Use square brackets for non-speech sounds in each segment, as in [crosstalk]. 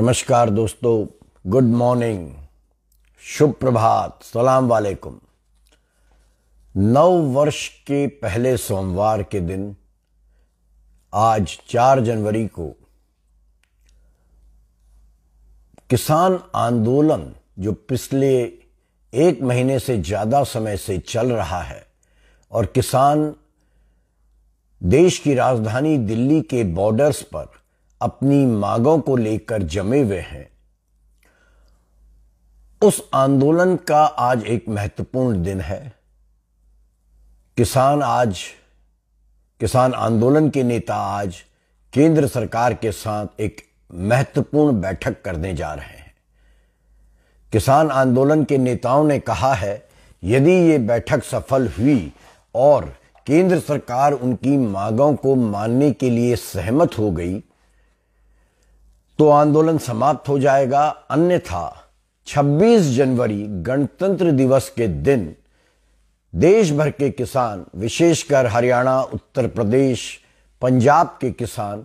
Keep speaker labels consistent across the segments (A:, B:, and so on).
A: नमस्कार दोस्तों good morning शुभ प्रभात सलाम वालेकुम नव वर्ष के पहले सोमवार के दिन आज 4 जनवरी को किसान आंदोलन जो पिछले एक महीने से ज़्यादा समय से चल रहा है और किसान देश की राजधानी दिल्ली के बॉर्डर्स पर अपनी मांगों को लेकर जमे हुए हैं उस आंदोलन का आज एक महत्वपूर्ण दिन है किसान आज किसान आंदोलन के नेता आज केंद्र सरकार के साथ एक महत्वपूर्ण बैठक करने जा रहे हैं किसान आंदोलन के नेताओं ने कहा है यदि ये बैठक सफल हुई और केंद्र सरकार उनकी मांगों को मानने के लिए सहमत हो गई तो आंदोलन समाप्त हो जाएगा अन्यथा 26 जनवरी गणतंत्र दिवस के दिन देश भर के किसान विशेषकर हरियाणा उत्तर प्रदेश पंजाब के किसान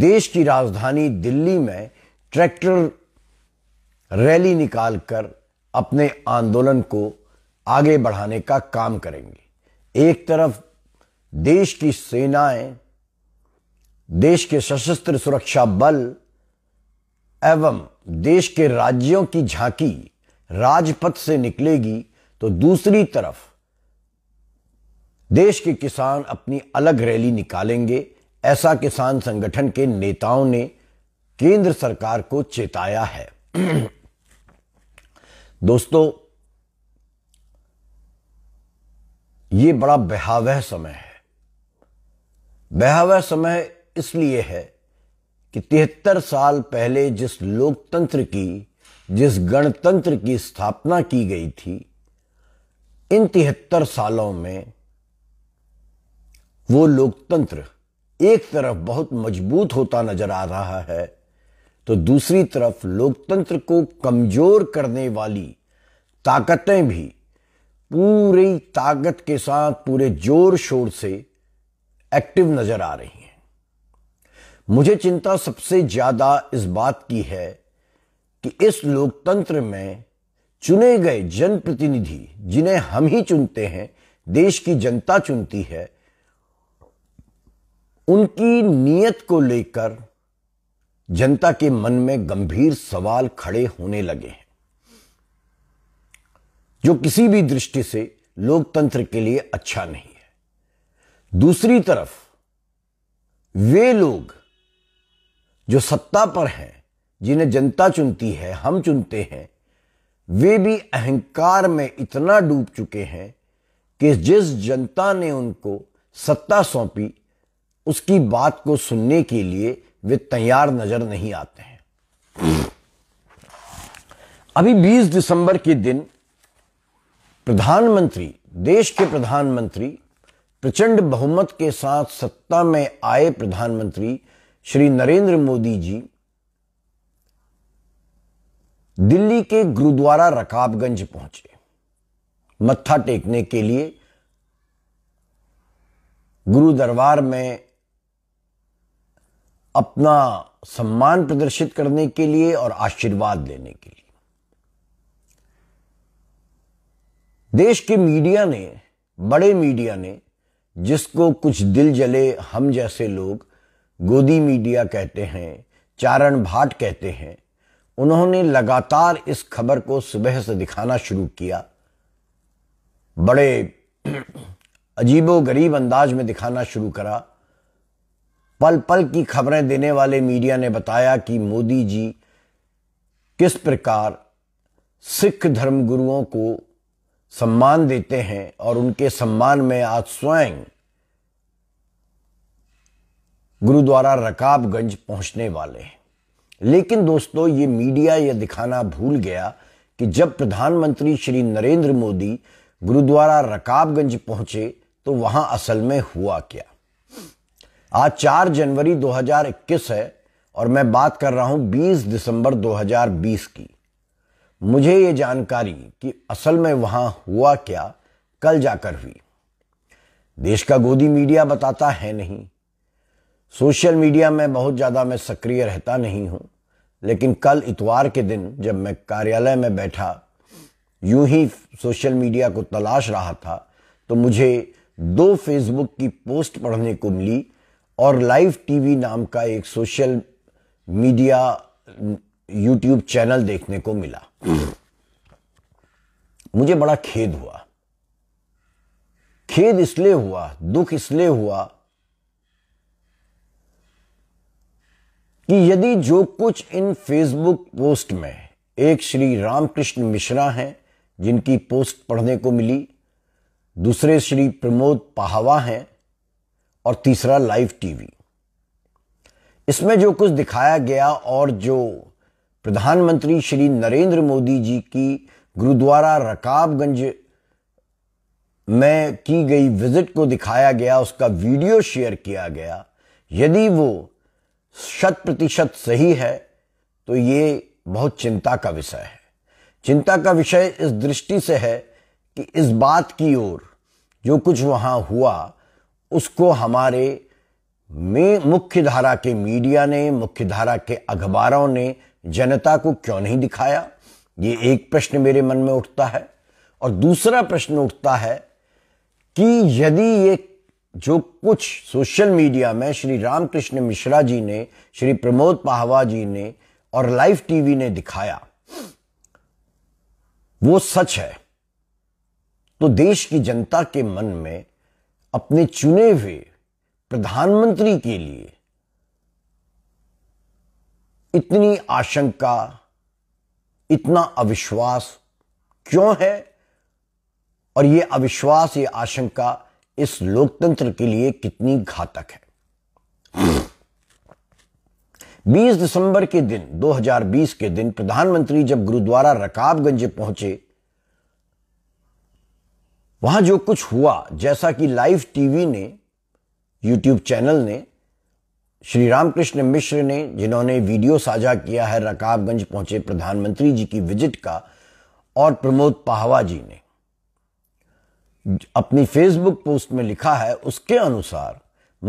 A: देश की राजधानी दिल्ली में ट्रैक्टर रैली निकालकर अपने आंदोलन को आगे बढ़ाने का काम करेंगे एक तरफ देश की सेनाएं देश के सशस्त्र सुरक्षा बल एवं देश के राज्यों की झांकी राजपथ से निकलेगी तो दूसरी तरफ देश के किसान अपनी अलग रैली निकालेंगे ऐसा किसान संगठन के नेताओं ने केंद्र सरकार को चेताया है [clears throat] दोस्तों ये बड़ा बहावह समय है बहावह समय इसलिए है कि तिहत्तर साल पहले जिस लोकतंत्र की जिस गणतंत्र की स्थापना की गई थी इन तिहत्तर सालों में वो लोकतंत्र एक तरफ बहुत मजबूत होता नजर आ रहा है तो दूसरी तरफ लोकतंत्र को कमजोर करने वाली ताकतें भी पूरी ताकत के साथ पूरे जोर शोर से एक्टिव नजर आ रही हैं मुझे चिंता सबसे ज्यादा इस बात की है कि इस लोकतंत्र में चुने गए जनप्रतिनिधि जिन्हें हम ही चुनते हैं देश की जनता चुनती है उनकी नीयत को लेकर जनता के मन में गंभीर सवाल खड़े होने लगे हैं जो किसी भी दृष्टि से लोकतंत्र के लिए अच्छा नहीं है दूसरी तरफ वे लोग जो सत्ता पर हैं जिन्हें जनता चुनती है हम चुनते हैं वे भी अहंकार में इतना डूब चुके हैं कि जिस जनता ने उनको सत्ता सौंपी उसकी बात को सुनने के लिए वे तैयार नजर नहीं आते हैं अभी 20 दिसंबर के दिन प्रधानमंत्री देश के प्रधानमंत्री प्रचंड बहुमत के साथ सत्ता में आए प्रधानमंत्री श्री नरेंद्र मोदी जी दिल्ली के गुरुद्वारा रकाबगंज पहुंचे मत्था टेकने के लिए गुरु दरबार में अपना सम्मान प्रदर्शित करने के लिए और आशीर्वाद लेने के लिए देश के मीडिया ने बड़े मीडिया ने जिसको कुछ दिल जले हम जैसे लोग गोदी मीडिया कहते हैं चारण भाट कहते हैं उन्होंने लगातार इस खबर को सुबह से दिखाना शुरू किया बड़े अजीबो गरीब अंदाज में दिखाना शुरू करा पल पल की खबरें देने वाले मीडिया ने बताया कि मोदी जी किस प्रकार सिख धर्म गुरुओं को सम्मान देते हैं और उनके सम्मान में आज स्वयं गुरुद्वारा रकाबगंज पहुंचने वाले हैं लेकिन दोस्तों ये मीडिया ये दिखाना भूल गया कि जब प्रधानमंत्री श्री नरेंद्र मोदी गुरुद्वारा रकाबगंज पहुंचे तो वहां असल में हुआ क्या आज 4 जनवरी 2021 है और मैं बात कर रहा हूं 20 दिसंबर 2020 की मुझे ये जानकारी कि असल में वहां हुआ क्या कल जाकर हुई देश का गोदी मीडिया बताता है नहीं सोशल मीडिया में बहुत ज़्यादा मैं सक्रिय रहता नहीं हूँ लेकिन कल इतवार के दिन जब मैं कार्यालय में बैठा यूं ही सोशल मीडिया को तलाश रहा था तो मुझे दो फेसबुक की पोस्ट पढ़ने को मिली और लाइव टीवी नाम का एक सोशल मीडिया यूट्यूब चैनल देखने को मिला मुझे बड़ा खेद हुआ खेद इसलिए हुआ दुख इसलिए हुआ कि यदि जो कुछ इन फेसबुक पोस्ट में एक श्री रामकृष्ण मिश्रा हैं जिनकी पोस्ट पढ़ने को मिली दूसरे श्री प्रमोद पाहवा हैं और तीसरा लाइव टीवी इसमें जो कुछ दिखाया गया और जो प्रधानमंत्री श्री नरेंद्र मोदी जी की गुरुद्वारा रकाबगंज में की गई विजिट को दिखाया गया उसका वीडियो शेयर किया गया यदि वो शत प्रतिशत सही है तो ये बहुत चिंता का विषय है चिंता का विषय इस दृष्टि से है कि इस बात की ओर जो कुछ वहाँ हुआ उसको हमारे में मुख्य धारा के मीडिया ने मुख्य धारा के अखबारों ने जनता को क्यों नहीं दिखाया ये एक प्रश्न मेरे मन में उठता है और दूसरा प्रश्न उठता है कि यदि ये जो कुछ सोशल मीडिया में श्री रामकृष्ण मिश्रा जी ने श्री प्रमोद पाहवा जी ने और लाइव टीवी ने दिखाया वो सच है तो देश की जनता के मन में अपने चुने हुए प्रधानमंत्री के लिए इतनी आशंका इतना अविश्वास क्यों है और ये अविश्वास ये आशंका इस लोकतंत्र के लिए कितनी घातक है 20 दिसंबर के दिन 2020 के दिन प्रधानमंत्री जब गुरुद्वारा रकाबगंज पहुंचे वहां जो कुछ हुआ जैसा कि लाइव टीवी ने यूट्यूब चैनल ने श्री रामकृष्ण मिश्र ने जिन्होंने वीडियो साझा किया है रकाबगंज पहुंचे प्रधानमंत्री जी की विजिट का और प्रमोद पाहवा जी ने अपनी फेसबुक पोस्ट में लिखा है उसके अनुसार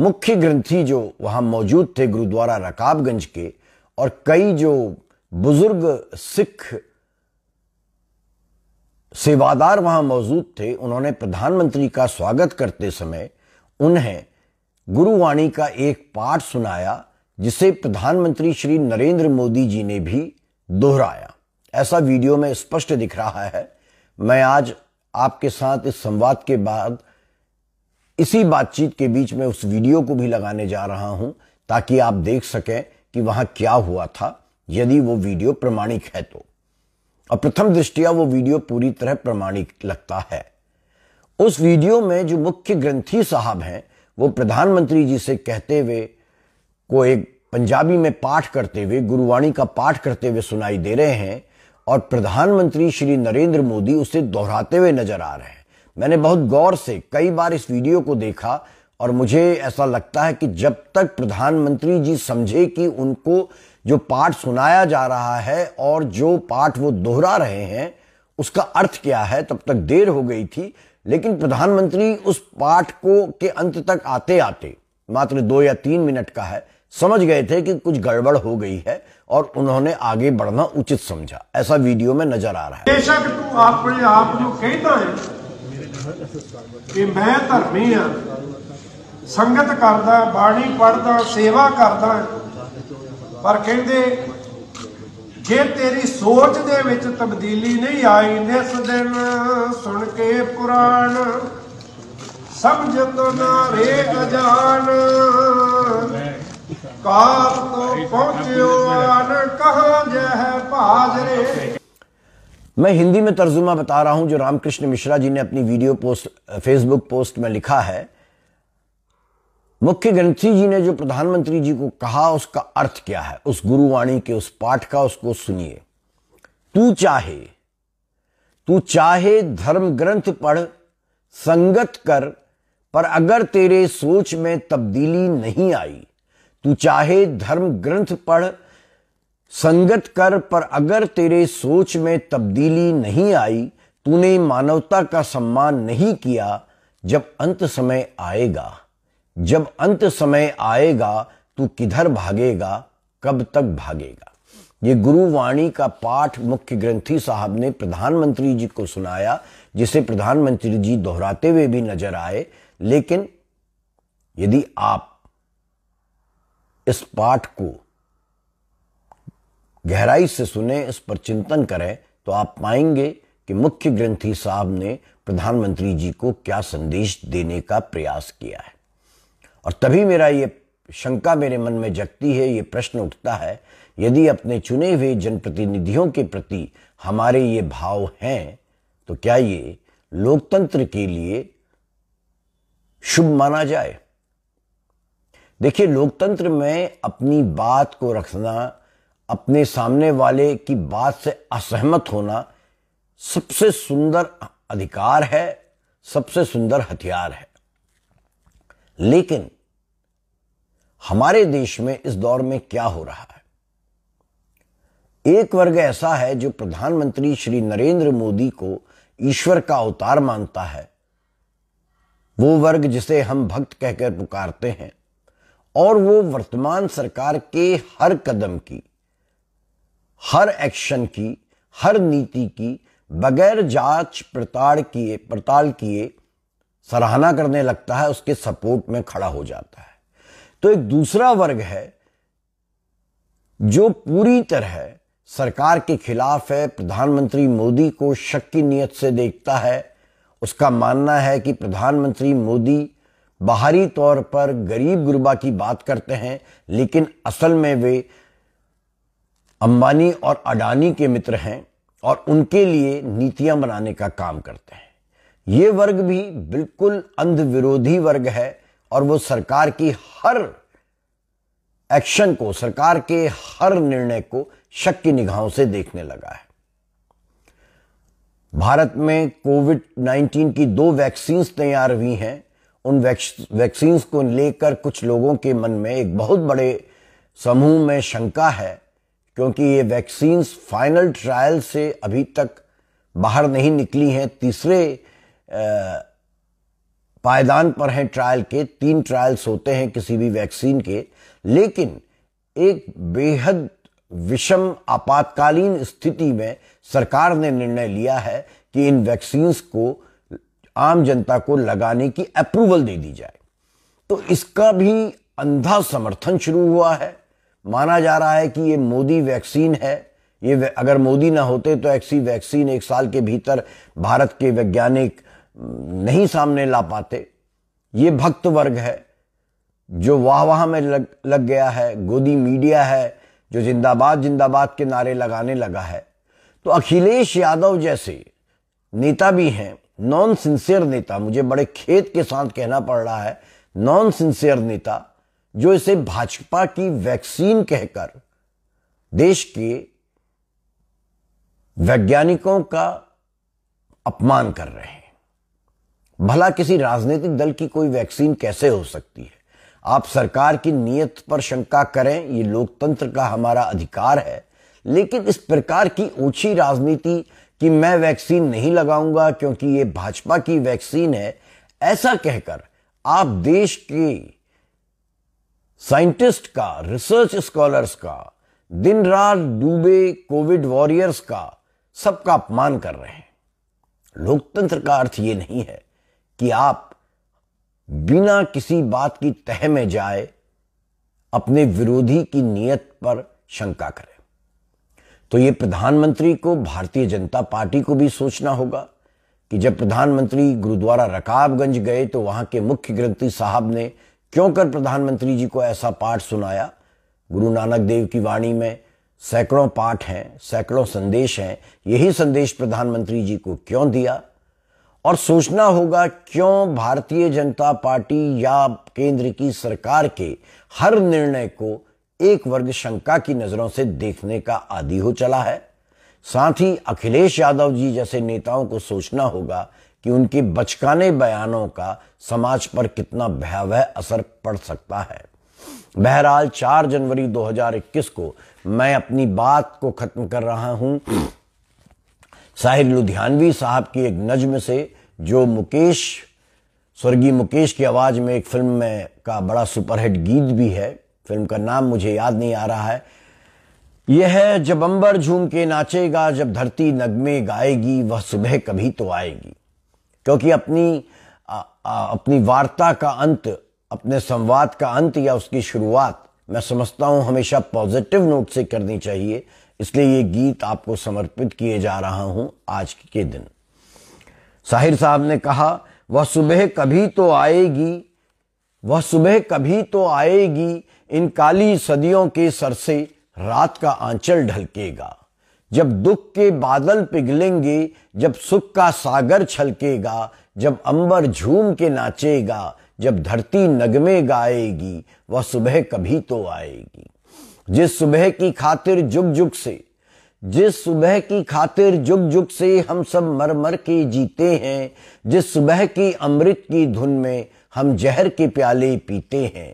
A: मुख्य ग्रंथी जो वहाँ मौजूद थे गुरुद्वारा रकाबगंज के और कई जो बुजुर्ग सिख सेवादार वहाँ मौजूद थे उन्होंने प्रधानमंत्री का स्वागत करते समय उन्हें गुरुवाणी का एक पाठ सुनाया जिसे प्रधानमंत्री श्री नरेंद्र मोदी जी ने भी दोहराया ऐसा वीडियो में स्पष्ट दिख रहा है मैं आज आपके साथ इस संवाद के बाद इसी बातचीत के बीच में उस वीडियो को भी लगाने जा रहा हूं ताकि आप देख सकें कि वहां क्या हुआ था यदि वो वीडियो प्रमाणिक है तो और प्रथम दृष्टिया वो वीडियो पूरी तरह प्रमाणिक लगता है उस वीडियो में जो मुख्य ग्रंथी साहब हैं वो प्रधानमंत्री जी से कहते हुए को एक पंजाबी में पाठ करते हुए गुरुवाणी का पाठ करते हुए सुनाई दे रहे हैं और प्रधानमंत्री श्री नरेंद्र मोदी उसे दोहराते हुए नजर आ रहे हैं मैंने बहुत गौर से कई बार इस वीडियो को देखा और मुझे ऐसा लगता है कि जब तक प्रधानमंत्री जी समझे कि उनको जो पाठ सुनाया जा रहा है और जो पाठ वो दोहरा रहे हैं उसका अर्थ क्या है तब तक देर हो गई थी लेकिन प्रधानमंत्री उस पाठ को के अंत तक आते आते मात्र दो या तीन मिनट का है समझ गए थे कि कुछ गड़बड़ हो गई है और उन्होंने ਅੱਗੇ ਵਧਣਾ ਉਚਿਤ समझा ਐਸਾ ਵੀਡੀਓ में ਨਜ਼ਰ ਆ रहा ਹੈ बेशक ਤੂੰ ਆਪਣੇ ਆਪ ਨੂੰ ਕਹਿੰਦਾ ਹੈ ਕਿ ਮੈਂ ਧਰਮੀ ਆ ਸੰਗਤ ਕਰਦਾ ਬਾਣੀ ਪੜਦਾ ਸੇਵਾ ਕਰਦਾ ਪਰ ਕਹਿੰਦੇ ਜੇ ਤੇਰੀ ਸੋਚ ਦੇ ਵਿੱਚ ਤਬਦੀਲੀ ਨਹੀਂ ਆਈ ਇਸ ਦਿਨ ਸੁਣ ਕੇ ਪੁਰਾਣ ਸਮਝਤ ਨਾ ਰੇ ਅਜਾਨ मैं हिंदी में तर्जुमा बता रहा हूं जो रामकृष्ण मिश्रा जी ने अपनी वीडियो पोस्ट फेसबुक पोस्ट में लिखा है मुख्य ग्रंथी जी ने जो प्रधानमंत्री जी को कहा उसका अर्थ क्या है उस गुरुवाणी के उस पाठ का उसको सुनिए तू चाहे तू चाहे धर्म ग्रंथ पढ़ संगत कर पर अगर तेरे सोच में तब्दीली नहीं आई तू चाहे धर्म ग्रंथ पढ़ संगत कर पर अगर तेरे सोच में तब्दीली नहीं आई तूने मानवता का सम्मान नहीं किया जब अंत समय आएगा जब अंत समय आएगा तू किधर भागेगा कब तक भागेगा ये गुरुवाणी का पाठ मुख्य ग्रंथी साहब ने प्रधानमंत्री जी को सुनाया जिसे प्रधानमंत्री जी दोहराते हुए भी नजर आए लेकिन यदि आप इस पाठ को गहराई से सुने इस पर चिंतन करें तो आप पाएंगे कि मुख्य ग्रंथी साहब ने प्रधानमंत्री जी को क्या संदेश देने का प्रयास किया है और तभी मेरा ये शंका मेरे मन में जगती है ये प्रश्न उठता है यदि अपने चुने हुए जनप्रतिनिधियों के प्रति हमारे ये भाव हैं तो क्या ये लोकतंत्र के लिए शुभ माना जाए देखिए लोकतंत्र में अपनी बात को रखना अपने सामने वाले की बात से असहमत होना सबसे सुंदर अधिकार है सबसे सुंदर हथियार है लेकिन हमारे देश में इस दौर में क्या हो रहा है एक वर्ग ऐसा है जो प्रधानमंत्री श्री नरेंद्र मोदी को ईश्वर का अवतार मानता है वो वर्ग जिसे हम भक्त कहकर पुकारते हैं और वो वर्तमान सरकार के हर कदम की हर एक्शन की हर नीति की बगैर जांच पड़ताल किए पड़ताल किए सराहना करने लगता है उसके सपोर्ट में खड़ा हो जाता है तो एक दूसरा वर्ग है जो पूरी तरह सरकार के खिलाफ है प्रधानमंत्री मोदी को शक की नीयत से देखता है उसका मानना है कि प्रधानमंत्री मोदी बाहरी तौर पर गरीब गुरबा की बात करते हैं लेकिन असल में वे अंबानी और अडानी के मित्र हैं और उनके लिए नीतियां बनाने का काम करते हैं ये वर्ग भी बिल्कुल अंधविरोधी वर्ग है और वो सरकार की हर एक्शन को सरकार के हर निर्णय को शक की निगाहों से देखने लगा है भारत में कोविड 19 की दो वैक्सीन्स तैयार हुई हैं उन वैक्सीन्स को लेकर कुछ लोगों के मन में एक बहुत बड़े समूह में शंका है क्योंकि ये वैक्सीन्स फाइनल ट्रायल से अभी तक बाहर नहीं निकली हैं तीसरे पायदान पर हैं ट्रायल के तीन ट्रायल्स होते हैं किसी भी वैक्सीन के लेकिन एक बेहद विषम आपातकालीन स्थिति में सरकार ने निर्णय लिया है कि इन वैक्सीन्स को आम जनता को लगाने की अप्रूवल दे दी जाए तो इसका भी अंधा समर्थन शुरू हुआ है माना जा रहा है कि ये मोदी वैक्सीन है ये अगर मोदी ना होते तो ऐसी वैक्सीन एक साल के भीतर भारत के वैज्ञानिक नहीं सामने ला पाते ये भक्त वर्ग है जो वाह वाह में लग, लग गया है गोदी मीडिया है जो जिंदाबाद जिंदाबाद के नारे लगाने लगा है तो अखिलेश यादव जैसे नेता भी हैं नॉन सिंसियर नेता मुझे बड़े खेत के साथ कहना पड़ रहा है नॉन सिंसियर नेता जो इसे भाजपा की वैक्सीन कहकर देश के वैज्ञानिकों का अपमान कर रहे हैं भला किसी राजनीतिक दल की कोई वैक्सीन कैसे हो सकती है आप सरकार की नीयत पर शंका करें ये लोकतंत्र का हमारा अधिकार है लेकिन इस प्रकार की ऊंची राजनीति कि मैं वैक्सीन नहीं लगाऊंगा क्योंकि ये भाजपा की वैक्सीन है ऐसा कहकर आप देश के साइंटिस्ट का रिसर्च स्कॉलर्स का दिन रात डूबे कोविड वॉरियर्स का सबका अपमान कर रहे हैं लोकतंत्र का अर्थ ये नहीं है कि आप बिना किसी बात की तह में जाए अपने विरोधी की नीयत पर शंका करें तो ये प्रधानमंत्री को भारतीय जनता पार्टी को भी सोचना होगा कि जब प्रधानमंत्री गुरुद्वारा रकाबगंज गए तो वहां के मुख्य ग्रंथी साहब ने क्यों कर प्रधानमंत्री जी को ऐसा पाठ सुनाया गुरु नानक देव की वाणी में सैकड़ों पाठ हैं सैकड़ों संदेश हैं यही संदेश प्रधानमंत्री जी को क्यों दिया और सोचना होगा क्यों भारतीय जनता पार्टी या केंद्र की सरकार के हर निर्णय को एक वर्ग शंका की नजरों से देखने का आदि हो चला है साथ ही अखिलेश यादव जी जैसे नेताओं को सोचना होगा कि उनके बचकाने बयानों का समाज पर कितना भयावह असर पड़ सकता है बहरहाल 4 जनवरी 2021 को मैं अपनी बात को खत्म कर रहा हूं साहिर लुधियानवी साहब की एक नज्म से जो मुकेश स्वर्गीय मुकेश की आवाज में एक फिल्म में का बड़ा सुपरहिट गीत भी है फिल्म का नाम मुझे याद नहीं आ रहा है यह है जब अंबर झूम के नाचेगा जब धरती नगमे गाएगी वह सुबह कभी तो आएगी क्योंकि अपनी आ, आ, अपनी वार्ता का अंत अपने संवाद का अंत या उसकी शुरुआत मैं समझता हूं हमेशा पॉजिटिव नोट से करनी चाहिए इसलिए ये गीत आपको समर्पित किए जा रहा हूं आज के दिन साहिर साहब ने कहा वह सुबह कभी तो आएगी वह सुबह कभी तो आएगी इन काली सदियों के सर से रात का आंचल ढलकेगा जब दुख के बादल पिघलेंगे जब सुख का सागर छलकेगा जब अंबर झूम के नाचेगा जब धरती नगमे गाएगी वह सुबह कभी तो आएगी जिस सुबह की खातिर जुग जुग से जिस सुबह की खातिर जुग जुग से हम सब मर मर के जीते हैं जिस सुबह की अमृत की धुन में हम जहर के प्याले पीते हैं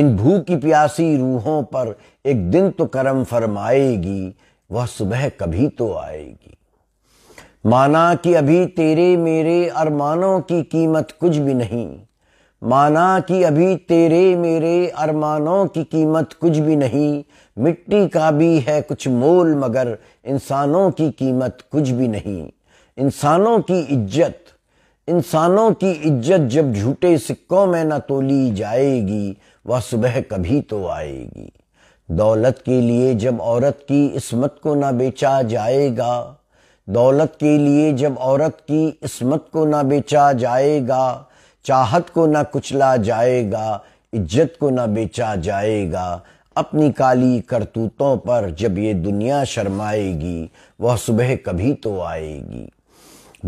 A: इन भूख की प्यासी रूहों पर एक दिन तो करम फरमाएगी वह सुबह कभी तो आएगी माना कि अभी तेरे मेरे अरमानों की कीमत कुछ भी नहीं माना कि अभी तेरे मेरे अरमानों की कीमत कुछ भी नहीं मिट्टी का भी है कुछ मोल मगर इंसानों की कीमत कुछ भी नहीं इंसानों की इज्जत इंसानों की इज्जत जब झूठे सिक्कों में न तोली जाएगी वह सुबह कभी तो आएगी दौलत के लिए जब औरत की इसमत को ना बेचा जाएगा दौलत के लिए जब औरत की इसमत को ना बेचा जाएगा चाहत को ना कुचला जाएगा इज्जत को ना बेचा जाएगा अपनी काली करतूतों पर जब ये दुनिया शर्माएगी वह सुबह कभी तो आएगी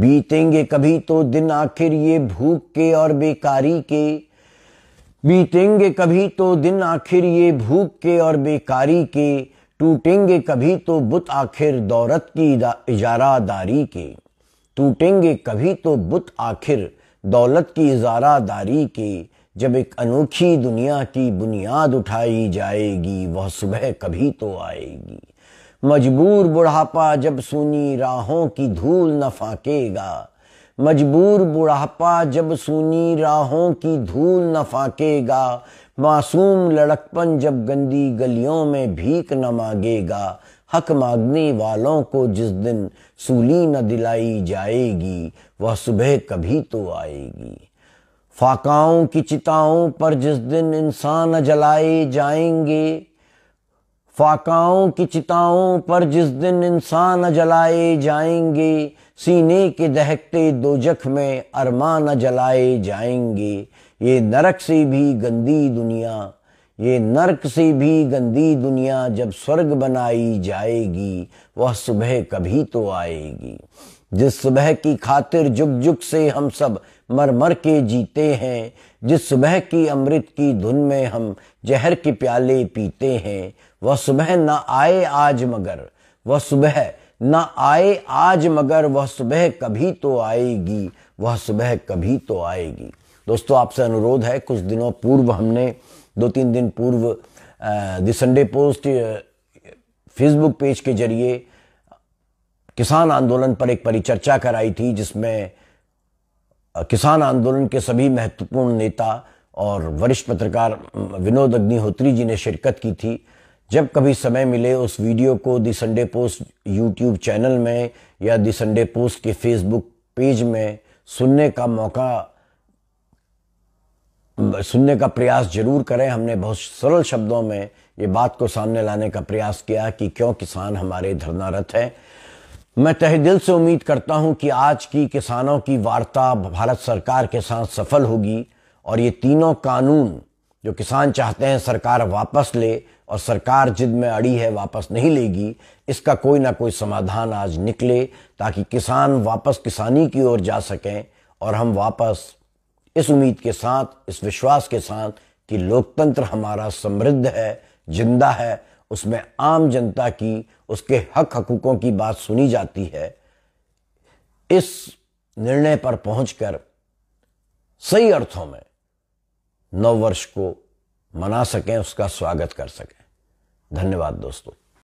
A: बीतेंगे कभी तो दिन आखिर ये भूख के और बेकारी के बीतेंगे कभी तो दिन आखिर ये भूख के और बेकारी के टूटेंगे कभी तो बुत आखिर दौलत की इजारादारी के टूटेंगे कभी तो बुत आखिर दौलत की इजारादारी के जब एक अनोखी दुनिया की बुनियाद उठाई जाएगी वह सुबह कभी तो आएगी मजबूर बुढ़ापा जब सुनी राहों की धूल न फाकेगा मजबूर बुढ़ापा जब सुनी राहों की धूल न फाकेगा मासूम लड़कपन जब गंदी गलियों में भीख न मांगेगा हक मांगने वालों को जिस दिन सूली न दिलाई जाएगी वह सुबह कभी तो आएगी फाकाओं की चिताओं पर जिस दिन इंसान जलाए जाएंगे फाकाओं की चिताओं पर जिस दिन इंसान जलाए जाएंगे सीने के दहकते जख में अरमा न जलाए जाएंगे ये नरक से भी गंदी दुनिया ये नरक से भी गंदी दुनिया जब स्वर्ग बनाई जाएगी वह सुबह कभी तो आएगी जिस सुबह की खातिर जुग जुग से हम सब मर मर के जीते हैं जिस सुबह की अमृत की धुन में हम जहर के प्याले पीते हैं वह सुबह ना आए आज मगर वह सुबह ना आए आज मगर वह सुबह कभी तो आएगी वह सुबह कभी तो आएगी दोस्तों आपसे अनुरोध है कुछ दिनों पूर्व हमने दो तीन दिन पूर्व संडे पोस्ट फेसबुक पेज के जरिए किसान आंदोलन पर एक परिचर्चा कराई थी जिसमें किसान आंदोलन के सभी महत्वपूर्ण नेता और वरिष्ठ पत्रकार विनोद अग्निहोत्री जी ने शिरकत की थी जब कभी समय मिले उस वीडियो को the Sunday post YouTube channel में या दी संडे पोस्ट के फेसबुक पेज में सुनने का मौका सुनने का प्रयास जरूर करें हमने बहुत सरल शब्दों में ये बात को सामने लाने का प्रयास किया कि क्यों किसान हमारे धरनारत हैं मैं तहे दिल से उम्मीद करता हूं कि आज की किसानों की वार्ता भारत सरकार के साथ सफल होगी और ये तीनों कानून जो किसान चाहते हैं सरकार वापस ले और सरकार जिद में अड़ी है वापस नहीं लेगी इसका कोई ना कोई समाधान आज निकले ताकि किसान वापस किसानी की ओर जा सकें और हम वापस इस उम्मीद के साथ इस विश्वास के साथ कि लोकतंत्र हमारा समृद्ध है जिंदा है उसमें आम जनता की उसके हक हकूकों की बात सुनी जाती है इस निर्णय पर पहुंचकर सही अर्थों में नववर्ष को मना सकें उसका स्वागत कर सकें धन्यवाद दोस्तों